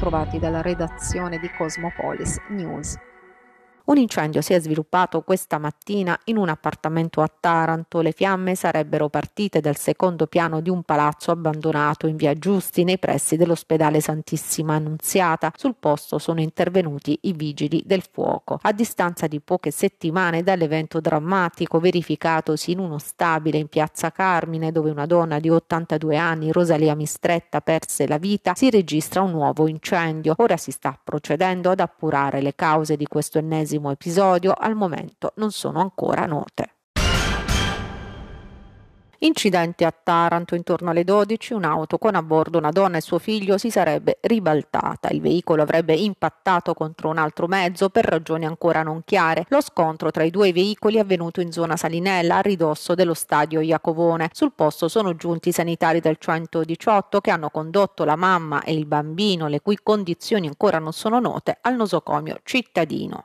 trovati dalla redazione di Cosmopolis News. Un incendio si è sviluppato questa mattina in un appartamento a Taranto. Le fiamme sarebbero partite dal secondo piano di un palazzo abbandonato in via Giusti nei pressi dell'ospedale Santissima Annunziata. Sul posto sono intervenuti i vigili del fuoco. A distanza di poche settimane dall'evento drammatico verificatosi in uno stabile in piazza Carmine dove una donna di 82 anni, Rosalia Mistretta, perse la vita, si registra un nuovo incendio. Ora si sta procedendo ad appurare le cause di questo ennesimo primo episodio al momento non sono ancora note. Incidente a Taranto intorno alle 12, un'auto con a bordo una donna e suo figlio si sarebbe ribaltata. Il veicolo avrebbe impattato contro un altro mezzo per ragioni ancora non chiare. Lo scontro tra i due veicoli è avvenuto in zona Salinella a ridosso dello stadio Iacovone. Sul posto sono giunti i sanitari del 118 che hanno condotto la mamma e il bambino, le cui condizioni ancora non sono note, al nosocomio cittadino.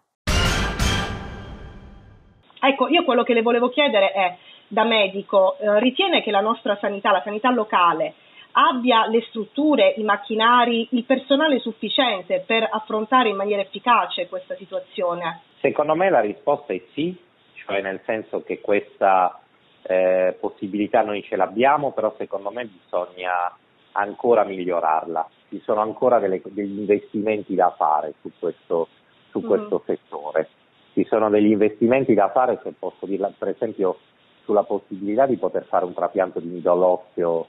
Ecco, io quello che le volevo chiedere è, da medico, eh, ritiene che la nostra sanità, la sanità locale, abbia le strutture, i macchinari, il personale sufficiente per affrontare in maniera efficace questa situazione? Secondo me la risposta è sì, cioè nel senso che questa eh, possibilità noi ce l'abbiamo, però secondo me bisogna ancora migliorarla, ci sono ancora delle, degli investimenti da fare su questo, su mm. questo settore ci sono degli investimenti da fare, se posso dirla, per esempio sulla possibilità di poter fare un trapianto di midollo osseo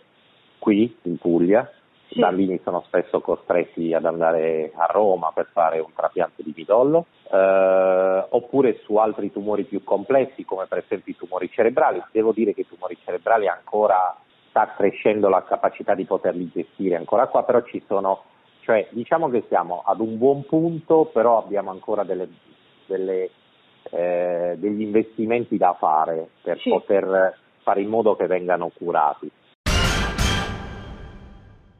qui in Puglia. Sì. I bambini sono spesso costretti ad andare a Roma per fare un trapianto di midollo, eh, oppure su altri tumori più complessi, come per esempio i tumori cerebrali. Devo dire che i tumori cerebrali ancora sta crescendo la capacità di poterli gestire ancora qua, però ci sono, cioè diciamo che siamo ad un buon punto, però abbiamo ancora delle delle, eh, degli investimenti da fare per sì. poter fare in modo che vengano curati.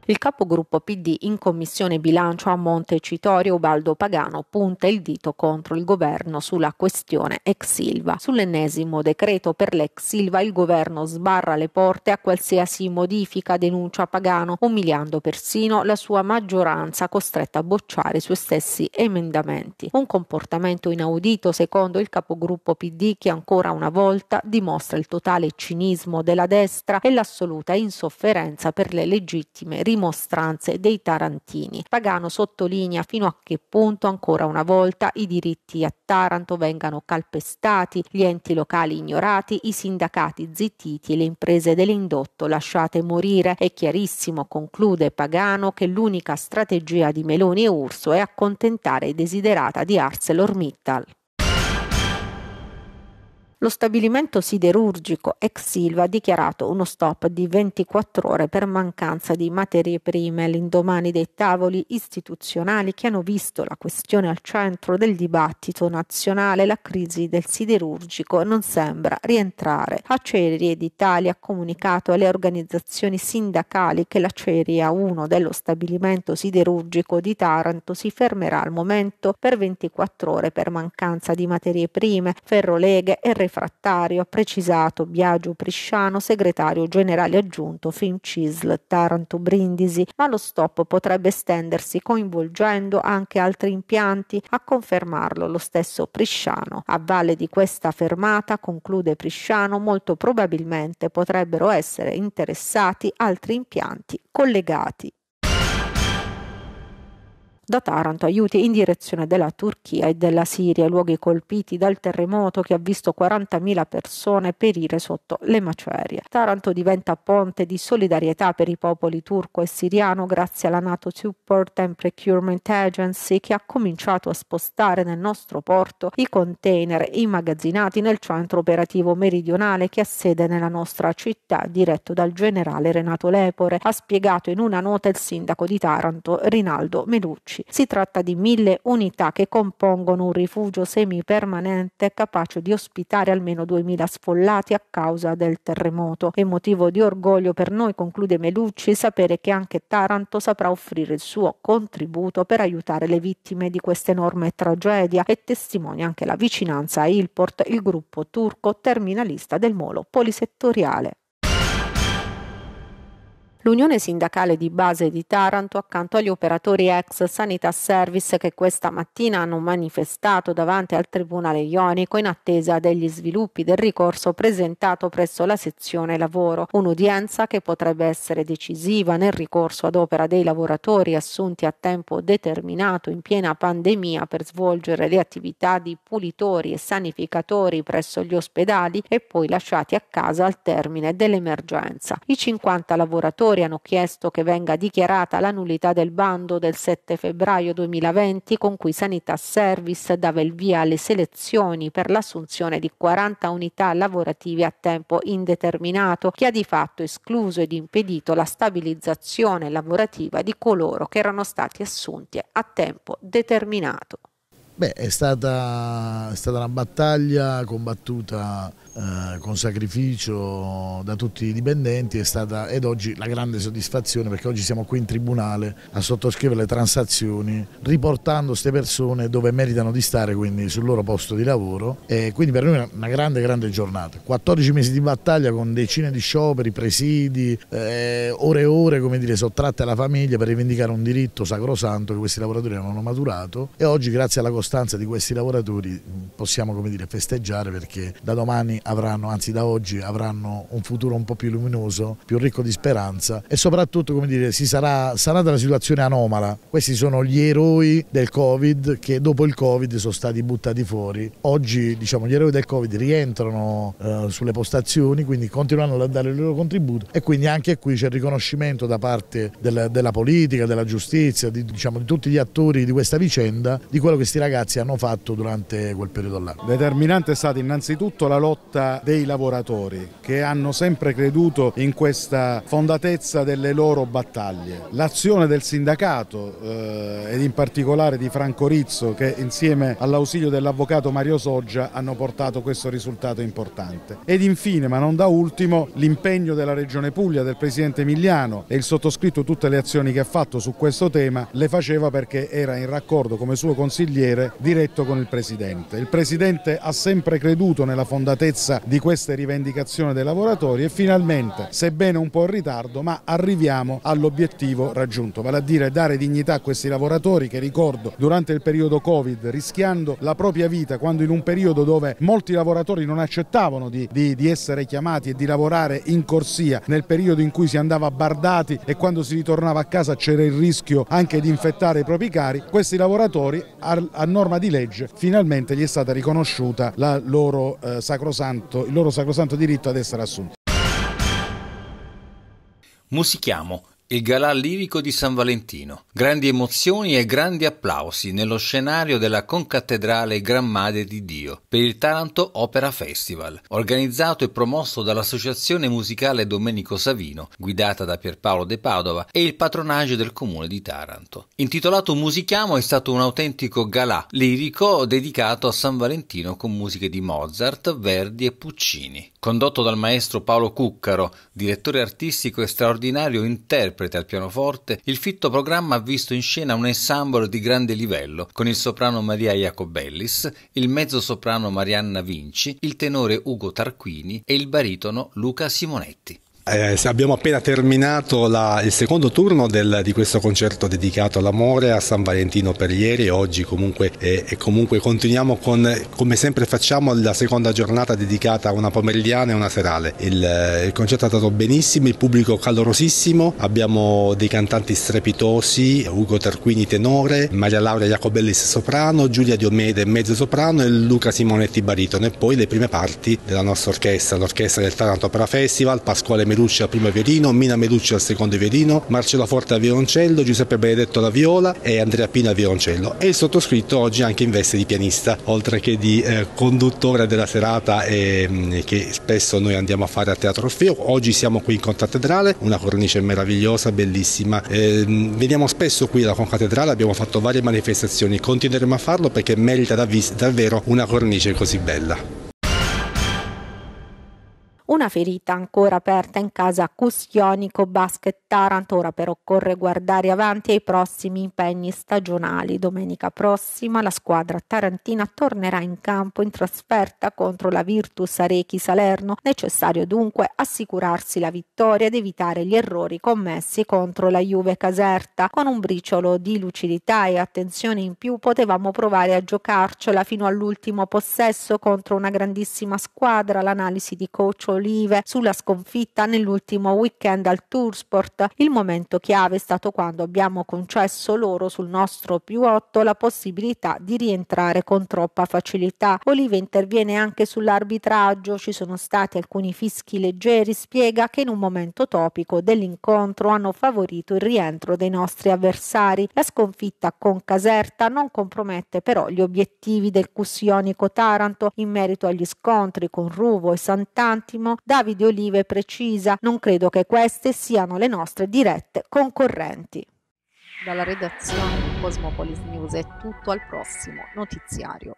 Il capogruppo PD in commissione bilancio a Montecitorio Ubaldo Pagano punta il dito contro il governo sulla questione ex Silva. Sull'ennesimo decreto per l'ex Silva il governo sbarra le porte a qualsiasi modifica, denuncia Pagano, umiliando persino la sua maggioranza costretta a bocciare i suoi stessi emendamenti. Un comportamento inaudito secondo il capogruppo PD che ancora una volta dimostra il totale cinismo della destra e l'assoluta insofferenza per le legittime rivoluzioni rimostranze dei tarantini. Pagano sottolinea fino a che punto ancora una volta i diritti a Taranto vengano calpestati, gli enti locali ignorati, i sindacati zittiti e le imprese dell'indotto lasciate morire. È chiarissimo, conclude Pagano, che l'unica strategia di Meloni e Urso è accontentare i desiderata di ArcelorMittal. Lo stabilimento siderurgico ex Silva ha dichiarato uno stop di 24 ore per mancanza di materie prime l'indomani dei tavoli istituzionali che hanno visto la questione al centro del dibattito nazionale. La crisi del siderurgico non sembra rientrare. Acerie d'Italia ha comunicato alle organizzazioni sindacali che l'aceria 1 dello stabilimento siderurgico di Taranto si fermerà al momento per 24 ore per mancanza di materie prime, ferroleghe e refrattario, ha precisato Biagio Prisciano, segretario generale aggiunto FinCisl Taranto Brindisi, ma lo stop potrebbe estendersi coinvolgendo anche altri impianti, a confermarlo lo stesso Prisciano. A valle di questa fermata, conclude Prisciano, molto probabilmente potrebbero essere interessati altri impianti collegati da Taranto aiuti in direzione della Turchia e della Siria, luoghi colpiti dal terremoto che ha visto 40.000 persone perire sotto le macerie. Taranto diventa ponte di solidarietà per i popoli turco e siriano grazie alla NATO Support and Procurement Agency che ha cominciato a spostare nel nostro porto i container immagazzinati nel centro operativo meridionale che ha sede nella nostra città, diretto dal generale Renato Lepore, ha spiegato in una nota il sindaco di Taranto Rinaldo Melucci edifici. Si tratta di mille unità che compongono un rifugio semipermanente capace di ospitare almeno 2000 sfollati a causa del terremoto. È motivo di orgoglio per noi, conclude Melucci, sapere che anche Taranto saprà offrire il suo contributo per aiutare le vittime di questa enorme tragedia e testimonia anche la vicinanza a Ilport, il gruppo turco terminalista del molo polisettoriale. L'Unione Sindacale di Base di Taranto, accanto agli operatori ex Sanità Service che questa mattina hanno manifestato davanti al Tribunale Ionico in attesa degli sviluppi del ricorso presentato presso la sezione lavoro, un'udienza che potrebbe essere decisiva nel ricorso ad opera dei lavoratori assunti a tempo determinato in piena pandemia per svolgere le attività di pulitori e sanificatori presso gli ospedali e poi lasciati a casa al termine dell'emergenza. I 50 lavoratori lavoratori hanno chiesto che venga dichiarata la nullità del bando del 7 febbraio 2020 con cui Sanità Service dava il via alle selezioni per l'assunzione di 40 unità lavorative a tempo indeterminato, che ha di fatto escluso ed impedito la stabilizzazione lavorativa di coloro che erano stati assunti a tempo determinato. Beh, è stata, è stata una battaglia combattuta eh, con sacrificio da tutti i dipendenti è stata ed oggi la grande soddisfazione perché oggi siamo qui in tribunale a sottoscrivere le transazioni riportando queste persone dove meritano di stare quindi sul loro posto di lavoro e quindi per noi è una grande grande giornata 14 mesi di battaglia con decine di scioperi, presidi eh, ore e ore come dire sottratte alla famiglia per rivendicare un diritto sacrosanto che questi lavoratori hanno maturato e oggi grazie alla costanza di questi lavoratori possiamo come dire festeggiare perché da domani avranno, anzi da oggi, avranno un futuro un po' più luminoso, più ricco di speranza e soprattutto come dire, si sarà sanata la situazione anomala. Questi sono gli eroi del Covid che dopo il Covid sono stati buttati fuori. Oggi diciamo, gli eroi del Covid rientrano eh, sulle postazioni, quindi continuano a dare il loro contributo e quindi anche qui c'è il riconoscimento da parte del, della politica, della giustizia, di, diciamo, di tutti gli attori di questa vicenda, di quello che questi ragazzi hanno fatto durante quel periodo là. Determinante è stata innanzitutto la lotta volontà dei lavoratori che hanno sempre creduto in questa fondatezza delle loro battaglie. L'azione del sindacato eh, ed in particolare di Franco Rizzo che insieme all'ausilio dell'avvocato Mario Soggia hanno portato questo risultato importante. Ed infine, ma non da ultimo, l'impegno della Regione Puglia, del Presidente Emiliano e il sottoscritto tutte le azioni che ha fatto su questo tema le faceva perché era in raccordo come suo consigliere diretto con il Presidente. Il Presidente ha sempre creduto nella fondatezza coscienza di queste rivendicazioni dei lavoratori e finalmente, sebbene un po' in ritardo, ma arriviamo all'obiettivo raggiunto, vale a dire dare dignità a questi lavoratori che ricordo durante il periodo Covid, rischiando la propria vita quando in un periodo dove molti lavoratori non accettavano di, di, di essere chiamati e di lavorare in corsia, nel periodo in cui si andava bardati e quando si ritornava a casa c'era il rischio anche di infettare i propri cari, questi lavoratori a, a norma di legge finalmente gli è stata riconosciuta la loro eh, sacrosanta sacrosanto, il loro sacrosanto diritto ad essere assunti. Musichiamo il galà lirico di San Valentino. Grandi emozioni e grandi applausi nello scenario della concattedrale Gran Madre di Dio per il Taranto Opera Festival, organizzato e promosso dall'Associazione Musicale Domenico Savino, guidata da Pierpaolo De Padova e il patronaggio del comune di Taranto. Intitolato Musichiamo è stato un autentico galà lirico dedicato a San Valentino con musiche di Mozart, Verdi e Puccini. Condotto dal maestro Paolo Cuccaro, direttore artistico e straordinario interprete interprete al pianoforte, il fitto programma ha visto in scena un ensemble di grande livello, con il soprano Maria Jacobellis, il mezzosoprano Marianna Vinci, il tenore Ugo Tarquini e il baritono Luca Simonetti. Eh, abbiamo appena terminato la, il secondo turno del, di questo concerto dedicato all'amore a San Valentino per ieri e oggi comunque, eh, e comunque continuiamo con, come sempre facciamo, la seconda giornata dedicata a una pomeridiana e una serale. Il, eh, il concerto è stato benissimo, il pubblico calorosissimo, abbiamo dei cantanti strepitosi, Ugo Tarquini tenore, Maria Laura Jacobellis soprano, Giulia Diomede mezzo soprano e Luca Simonetti baritone e poi le prime parti della nostra orchestra, l'orchestra del Taranto Opera Festival, Pasquale Medellino Melucci al primo violino, Mina Melucci al secondo violino, Marcello Forte al violoncello, Giuseppe Benedetto alla viola e Andrea Pina al violoncello e il sottoscritto oggi anche in veste di pianista, oltre che di eh, conduttore della serata eh, che spesso noi andiamo a fare a Teatro Orfeo. Oggi siamo qui in Concattedrale, una cornice meravigliosa, bellissima. Eh, veniamo spesso qui alla Concattedrale, abbiamo fatto varie manifestazioni, continueremo a farlo perché merita davvero una cornice così bella. Una ferita ancora aperta in casa Custionico Basket Taranto, ora però occorre guardare avanti ai prossimi impegni stagionali. Domenica prossima la squadra tarantina tornerà in campo in trasferta contro la Virtus Arechi Salerno, necessario dunque assicurarsi la vittoria ed evitare gli errori commessi contro la Juve Caserta. Con un briciolo di lucidità e attenzione in più potevamo provare a giocarcela fino all'ultimo possesso contro una grandissima squadra. L'analisi di coach Olive sulla sconfitta nell'ultimo weekend al Toursport. Il momento chiave è stato quando abbiamo concesso loro sul nostro più 8 la possibilità di rientrare con troppa facilità. Olive interviene anche sull'arbitraggio, ci sono stati alcuni fischi leggeri, spiega che in un momento topico dell'incontro hanno favorito il rientro dei nostri avversari. La sconfitta con Caserta non compromette però gli obiettivi del Cussionico Taranto in merito agli scontri con Ruvo e Santanti, giorno. Davide Olive precisa, non credo che queste siano le nostre dirette concorrenti. Dalla redazione di Cosmopolis News è tutto al prossimo notiziario.